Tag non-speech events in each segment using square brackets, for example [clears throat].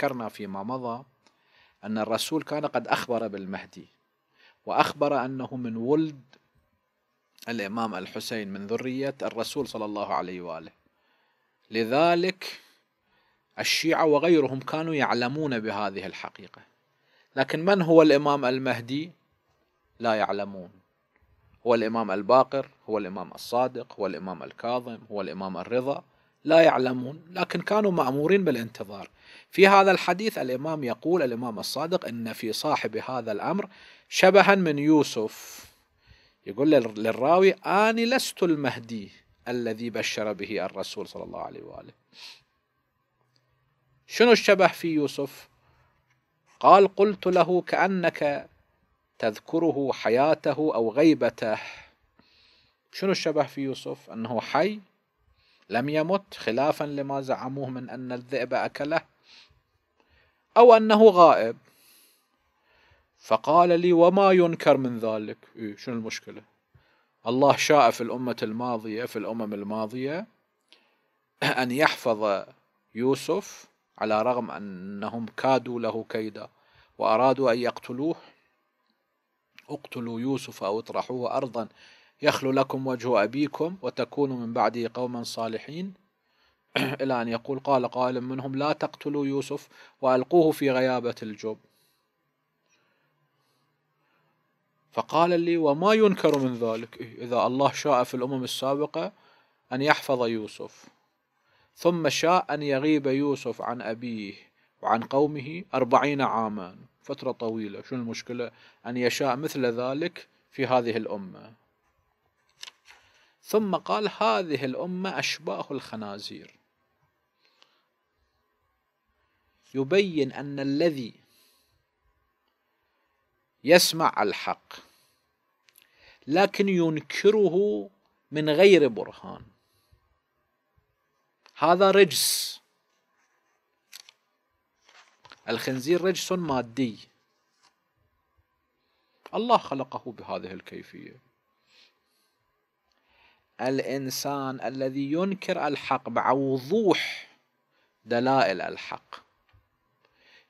ذكرنا فيما مضى أن الرسول كان قد أخبر بالمهدي وأخبر أنه من ولد الإمام الحسين من ذرية الرسول صلى الله عليه وآله لذلك الشيعة وغيرهم كانوا يعلمون بهذه الحقيقة لكن من هو الإمام المهدي لا يعلمون هو الإمام الباقر هو الإمام الصادق هو الإمام الكاظم هو الإمام الرضا لا يعلمون لكن كانوا مأمورين بالانتظار في هذا الحديث الإمام يقول الإمام الصادق إن في صاحب هذا الأمر شبها من يوسف يقول للراوي أنا لست المهدي الذي بشر به الرسول صلى الله عليه وآله شنو الشبه في يوسف قال قلت له كأنك تذكره حياته أو غيبته شنو الشبه في يوسف أنه حي لم يمت خلافا لما زعموه من أن الذئب أكله أو أنه غائب فقال لي وما ينكر من ذلك إيه شنو المشكلة الله شاء في الأمة الماضية في الأمم الماضية أن يحفظ يوسف على رغم أنهم كادوا له كيدا وأرادوا أن يقتلوه اقتلوا يوسف أو اطرحوه أرضا يخلو لكم وجه أبيكم وتكونوا من بعده قوما صالحين [clears throat] إلى أن يقول قال قائل منهم لا تقتلوا يوسف وألقوه في غيابة الجب فقال لي وما ينكر من ذلك إيه، إذا الله شاء في الأمم السابقة أن يحفظ يوسف ثم شاء أن يغيب يوسف عن أبيه وعن قومه أربعين عاما فترة طويلة شو المشكلة أن يشاء مثل ذلك في هذه الأمة ثم قال هذه الأمة أشباه الخنازير يبين أن الذي يسمع الحق لكن ينكره من غير برهان هذا رجس الخنزير رجس مادي الله خلقه بهذه الكيفيه الإنسان الذي ينكر الحق مع وضوح دلائل الحق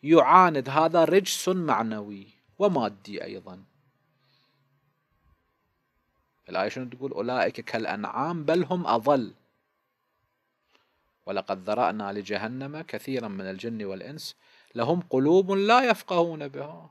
يعاند هذا رجس معنوي ومادي أيضا الآية شنو تقول أولئك كالأنعام بل هم أضل ولقد ذرأنا لجهنم كثيرا من الجن والإنس لهم قلوب لا يفقهون بها